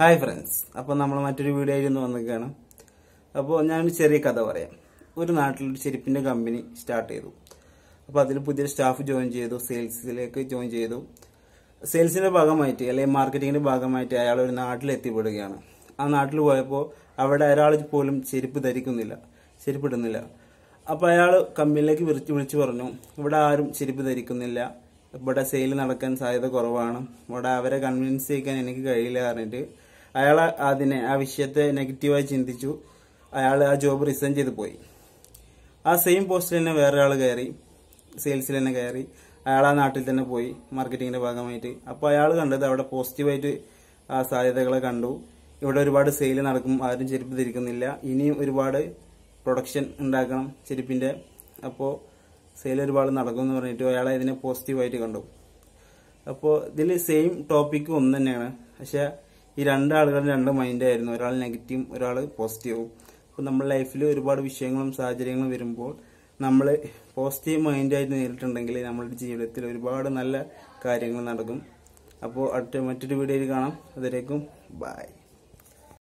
hi friends അപ്പോൾ നമ്മൾ മറ്റൊരു വീഡിയോയിൽ നിന്ന് വന്നിരിക്കുകയാണ് അപ്പോൾ ഞാനൊരു ചെറിയ കഥ പറയാം ഒരു നാട്ടിലൊരു ചെരുപ്പിൻ്റെ കമ്പനി സ്റ്റാർട്ട് ചെയ്തു അപ്പോൾ അതിൽ പുതിയൊരു സ്റ്റാഫ് ജോയിൻ ചെയ്തു സെയിൽസിലേക്ക് ജോയിൻ ചെയ്തു സെയിൽസിൻ്റെ ഭാഗമായിട്ട് അല്ലെങ്കിൽ മാർക്കറ്റിങ്ങിൻ്റെ ഭാഗമായിട്ട് അയാൾ ഒരു നാട്ടിൽ എത്തിപ്പെടുകയാണ് ആ നാട്ടിൽ പോയപ്പോൾ അവിടെ ഒരാൾ പോലും ചെരുപ്പ് ധരിക്കുന്നില്ല ചെരുപ്പിടുന്നില്ല ഇടുന്നില്ല അപ്പോൾ അയാൾ കമ്പനിയിലേക്ക് വിളിച്ച് വിളിച്ച് പറഞ്ഞു ഇവിടെ ആരും ചെരുപ്പ് ധരിക്കുന്നില്ല ഇവിടെ സെയിൽ നടക്കാൻ സാധ്യത കുറവാണ് ഇവിടെ അവരെ കൺവിൻസ് ചെയ്യിക്കാൻ എനിക്ക് കഴിയില്ല പറഞ്ഞിട്ട് അയാൾ അതിനെ ആ വിഷയത്തെ നെഗറ്റീവായി ചിന്തിച്ചു അയാൾ ആ ജോബ് റിസൈൻ ചെയ്ത് പോയി ആ സെയിം പോസ്റ്റിൽ തന്നെ വേറൊരാൾ കയറി സെയിൽസിൽ തന്നെ കയറി അയാൾ ആ നാട്ടിൽ തന്നെ പോയി മാർക്കറ്റിങ്ങിന്റെ ഭാഗമായിട്ട് അപ്പോൾ അയാൾ കണ്ടത് അവിടെ പോസിറ്റീവായിട്ട് ആ സാധ്യതകളെ കണ്ടു ഇവിടെ ഒരുപാട് സെയിൽ നടക്കും ആരും ചെരുപ്പ് തിരിക്കുന്നില്ല ഇനിയും ഒരുപാട് പ്രൊഡക്ഷൻ ഉണ്ടാക്കണം ചെരുപ്പിന്റെ അപ്പോൾ സെയിൽ ഒരുപാട് നടക്കുമെന്ന് പറഞ്ഞിട്ട് അയാൾ ഇതിനെ പോസിറ്റീവായിട്ട് കണ്ടു അപ്പോൾ ഇതിൽ സെയിം ടോപ്പിക് ഒന്ന് തന്നെയാണ് പക്ഷേ ഈ രണ്ടാളുകളും രണ്ട് മൈൻഡായിരുന്നു ഒരാൾ നെഗറ്റീവും ഒരാൾ പോസിറ്റീവും അപ്പോൾ നമ്മുടെ ലൈഫിൽ ഒരുപാട് വിഷയങ്ങളും സാഹചര്യങ്ങളും വരുമ്പോൾ നമ്മൾ പോസിറ്റീവ് മൈൻഡായിട്ട് നേരിട്ടുണ്ടെങ്കിൽ നമ്മുടെ ജീവിതത്തിൽ ഒരുപാട് നല്ല കാര്യങ്ങൾ നടക്കും അപ്പോൾ അടുത്ത മറ്റൊരു വീഡിയോയിൽ കാണാം അതിലേക്കും ബൈ